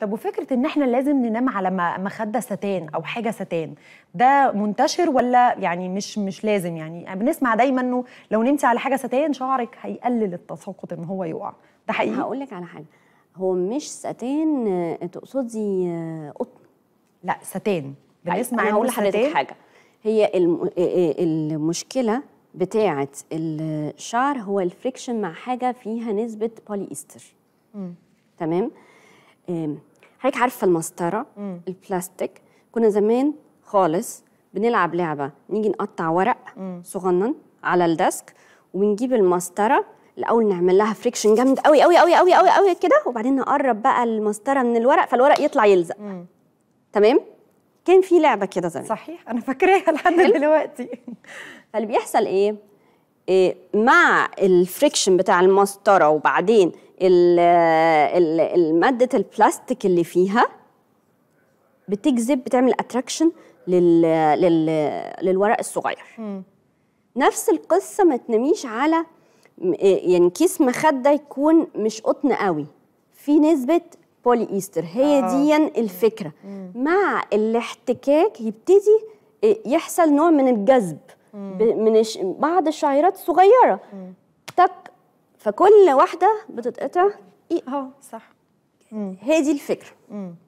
طب وفكره ان احنا لازم ننام على مخده ستان او حاجه ستان ده منتشر ولا يعني مش مش لازم يعني بنسمع دايما انه لو نمتي على حاجه ستان شعرك هيقلل التساقط ان هو يقع ده حقيقي هقول لك على حاجه هو مش ستان آه، تقصدي آه، قطن لا ستان طيب، بنسمع هقول لحضرتك حاجه هي آه، المشكله بتاعه الشعر هو الفريكشن مع حاجه فيها نسبه بوليستر تمام حضرتك عارفه المسطره البلاستيك كنا زمان خالص بنلعب لعبه نيجي نقطع ورق مم. صغنن على الديسك ونجيب المسطره الاول نعمل لها فريكشن جامد قوي قوي قوي قوي قوي قوي كده وبعدين نقرب بقى المسطره من الورق فالورق يطلع يلزق مم. تمام كان في لعبه كده زمان صحيح انا فاكراها لحد دلوقتي فاللي بيحصل ايه, إيه مع الفريكشن بتاع المسطره وبعدين المادة البلاستيك اللي فيها بتجذب بتعمل اتراكشن لل... لل... للورق الصغير م. نفس القصة ما تنميش على إيه، يعني كيس مخدة يكون مش قطن قوي في نسبة بولي إيستر هي آه. دي الفكرة مم. مع الاحتكاك يبتدي إيه، يحصل نوع من الجذب من بعض الشعيرات الصغيرة فكل واحده بتتقطع اه صح هي دي الفكره